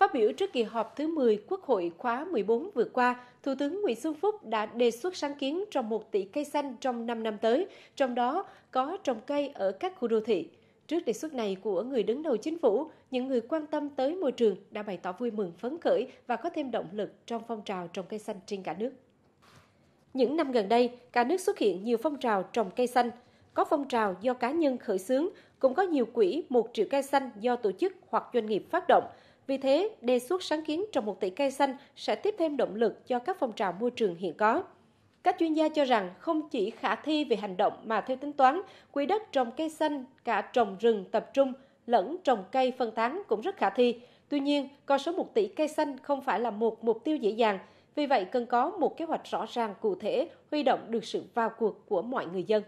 Phát biểu trước kỳ họp thứ 10 Quốc hội khóa 14 vừa qua, Thủ tướng Nguyễn Xuân Phúc đã đề xuất sáng kiến trồng 1 tỷ cây xanh trong 5 năm tới, trong đó có trồng cây ở các khu đô thị. Trước đề xuất này của người đứng đầu chính phủ, những người quan tâm tới môi trường đã bày tỏ vui mừng phấn khởi và có thêm động lực trong phong trào trồng cây xanh trên cả nước. Những năm gần đây, cả nước xuất hiện nhiều phong trào trồng cây xanh. Có phong trào do cá nhân khởi xướng, cũng có nhiều quỹ một triệu cây xanh do tổ chức hoặc doanh nghiệp phát động – vì thế, đề xuất sáng kiến trồng một tỷ cây xanh sẽ tiếp thêm động lực cho các phong trào môi trường hiện có. Các chuyên gia cho rằng không chỉ khả thi về hành động mà theo tính toán, quỹ đất trồng cây xanh, cả trồng rừng tập trung lẫn trồng cây phân tán cũng rất khả thi. Tuy nhiên, con số 1 tỷ cây xanh không phải là một mục tiêu dễ dàng, vì vậy cần có một kế hoạch rõ ràng cụ thể, huy động được sự vào cuộc của mọi người dân.